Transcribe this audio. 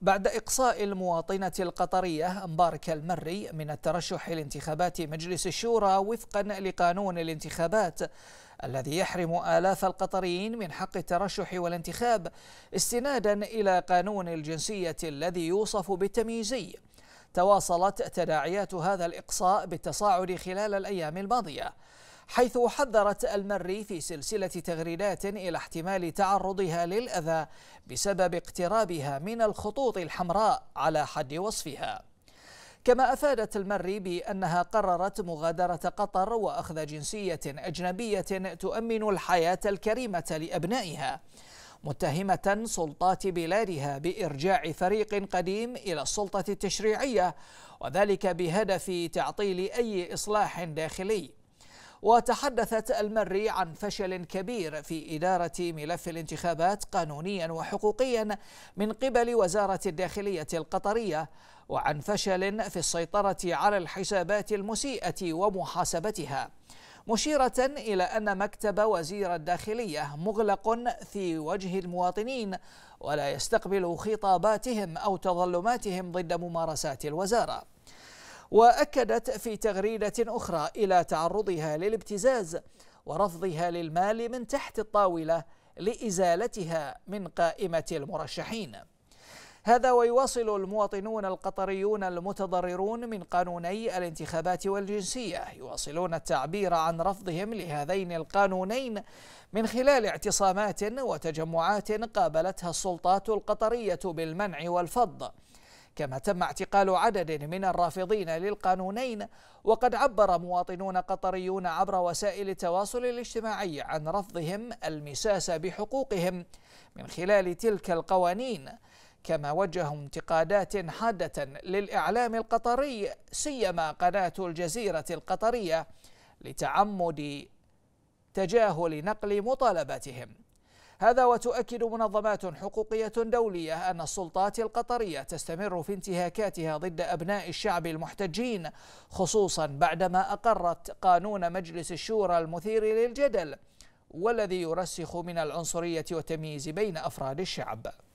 بعد إقصاء المواطنة القطرية مبارك المري من الترشح لانتخابات مجلس الشورى وفقا لقانون الانتخابات الذي يحرم آلاف القطريين من حق الترشح والانتخاب استنادا إلى قانون الجنسية الذي يوصف بالتمييزي تواصلت تداعيات هذا الإقصاء بالتصاعد خلال الأيام الماضية حيث حذرت المري في سلسلة تغريدات إلى احتمال تعرضها للأذى بسبب اقترابها من الخطوط الحمراء على حد وصفها كما أفادت المري بأنها قررت مغادرة قطر وأخذ جنسية أجنبية تؤمن الحياة الكريمة لأبنائها متهمة سلطات بلادها بإرجاع فريق قديم إلى السلطة التشريعية وذلك بهدف تعطيل أي إصلاح داخلي وتحدثت المري عن فشل كبير في إدارة ملف الانتخابات قانونيا وحقوقيا من قبل وزارة الداخلية القطرية وعن فشل في السيطرة على الحسابات المسيئة ومحاسبتها مشيرة إلى أن مكتب وزير الداخلية مغلق في وجه المواطنين ولا يستقبل خطاباتهم أو تظلماتهم ضد ممارسات الوزارة وأكدت في تغريدة أخرى إلى تعرضها للابتزاز ورفضها للمال من تحت الطاولة لإزالتها من قائمة المرشحين هذا ويواصل المواطنون القطريون المتضررون من قانوني الانتخابات والجنسية يواصلون التعبير عن رفضهم لهذين القانونين من خلال اعتصامات وتجمعات قابلتها السلطات القطرية بالمنع والفض كما تم اعتقال عدد من الرافضين للقانونين وقد عبر مواطنون قطريون عبر وسائل التواصل الاجتماعي عن رفضهم المساس بحقوقهم من خلال تلك القوانين كما وجهوا انتقادات حادة للإعلام القطري سيما قناة الجزيرة القطرية لتعمد تجاهل نقل مطالباتهم هذا وتؤكد منظمات حقوقية دولية أن السلطات القطرية تستمر في انتهاكاتها ضد أبناء الشعب المحتجين خصوصا بعدما أقرت قانون مجلس الشورى المثير للجدل والذي يرسخ من العنصرية والتمييز بين أفراد الشعب